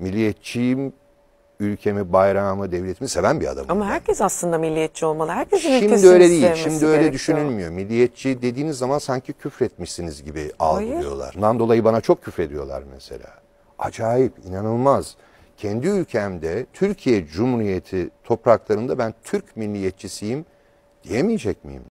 milliyetçiyim, ülkemi, bayrağımı, devletimi seven bir adamım. Ama ben. herkes aslında milliyetçi olmalı. Herkesin Şimdi ülkesini öyle değil. Şimdi gerekiyor. öyle düşünülmüyor. Milliyetçi dediğiniz zaman sanki küfretmişsiniz gibi algılıyorlar. Hayır. Bundan dolayı bana çok küfrediyorlar mesela. Acayip, inanılmaz. Kendi ülkemde Türkiye Cumhuriyeti topraklarında ben Türk milliyetçisiyim diyemeyecek miyim?